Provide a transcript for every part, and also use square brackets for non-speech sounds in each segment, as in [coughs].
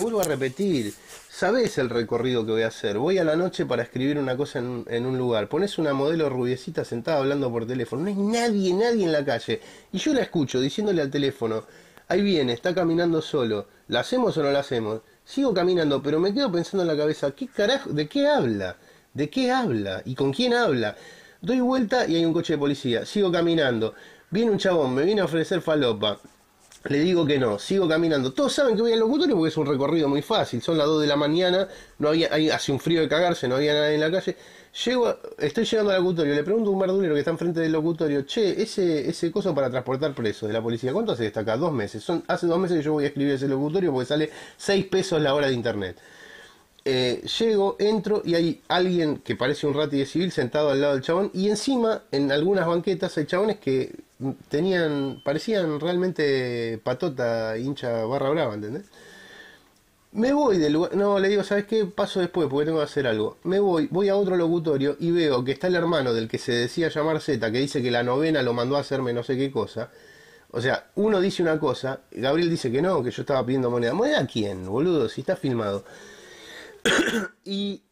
vuelvo a repetir, sabes el recorrido que voy a hacer. Voy a la noche para escribir una cosa en, un lugar. Pones una modelo rubiecita sentada hablando por teléfono. No hay nadie, nadie en la calle. Y yo la escucho diciéndole al teléfono, ahí viene, está caminando solo. ¿La hacemos o no la hacemos? Sigo caminando, pero me quedo pensando en la cabeza, ¿qué carajo? ¿De qué habla? ¿De qué habla? ¿Y con quién habla? Doy vuelta y hay un coche de policía. Sigo caminando. Viene un chabón, me viene a ofrecer falopa. Le digo que no, sigo caminando. Todos saben que voy al locutorio porque es un recorrido muy fácil. Son las 2 de la mañana, no hay, hace un frío de cagarse, no había nadie en la calle. Llego, estoy llegando al locutorio, le pregunto a un verdulero que está enfrente del locutorio, che, ese, ese coso para transportar presos de la policía, ¿cuánto hace que está Dos meses. Son, hace dos meses que yo voy a escribir ese locutorio porque sale 6 pesos la hora de internet. Eh, llego, entro y hay alguien que parece un rati de civil sentado al lado del chabón y encima en algunas banquetas hay chabones que tenían, parecían realmente patota, hincha, barra brava, ¿entendés? Me voy del lugar, no, le digo, ¿sabes qué? Paso después porque tengo que hacer algo. Me voy, voy a otro locutorio y veo que está el hermano del que se decía llamar Z, que dice que la novena lo mandó a hacerme no sé qué cosa. O sea, uno dice una cosa, Gabriel dice que no, que yo estaba pidiendo moneda. ¿Moneda quién, boludo? Si está filmado. [coughs] y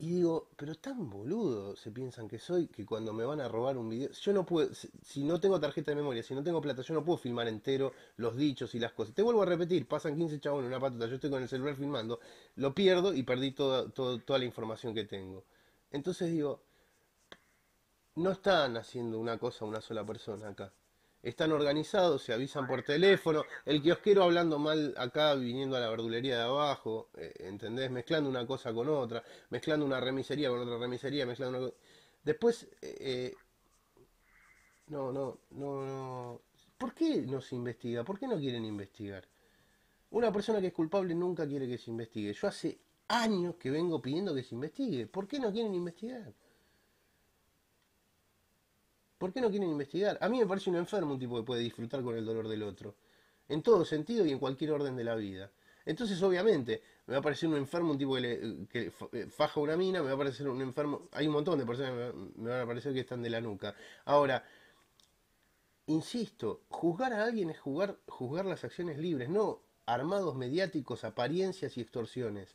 y digo, pero tan boludo se piensan que soy que cuando me van a robar un video, yo no puedo, si no tengo tarjeta de memoria, si no tengo plata, yo no puedo filmar entero los dichos y las cosas. Te vuelvo a repetir, pasan 15 chabones, en una patata, yo estoy con el celular filmando, lo pierdo y perdí toda, toda, toda la información que tengo. Entonces digo, no están haciendo una cosa una sola persona acá están organizados, se avisan por teléfono, el kiosquero hablando mal acá, viniendo a la verdulería de abajo, eh, ¿entendés? Mezclando una cosa con otra, mezclando una remisería con otra remisería, mezclando una... Después, eh, eh, no, no, no, no... ¿Por qué no se investiga? ¿Por qué no quieren investigar? Una persona que es culpable nunca quiere que se investigue. Yo hace años que vengo pidiendo que se investigue. ¿Por qué no quieren investigar? ¿Por qué no quieren investigar? A mí me parece un enfermo un tipo que puede disfrutar con el dolor del otro. En todo sentido y en cualquier orden de la vida. Entonces, obviamente, me va a parecer un enfermo un tipo que, eh, faja una mina, me va a parecer un enfermo... Hay un montón de personas que me van a parecer que están de la nuca. Ahora, insisto, juzgar a alguien es jugar, juzgar las acciones libres, no armados mediáticos, apariencias y extorsiones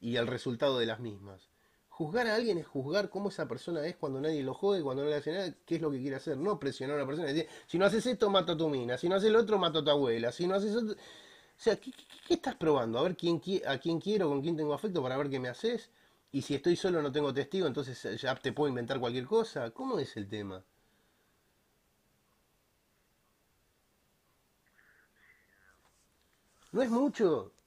y el resultado de las mismas juzgar a alguien es juzgar cómo esa persona es cuando nadie lo jode, cuando no le hace nada, qué es lo que quiere hacer, no presionar a una persona decir, si no haces esto, mato a tu mina, si no haces el otro, mato a tu abuela, si no haces otro... O sea, ¿qué, estás probando? A ver quién, a quién quiero, con quién tengo afecto para ver qué me haces. Y si estoy solo no tengo testigo, entonces ya te puedo inventar cualquier cosa. ¿Cómo es el tema? No es mucho.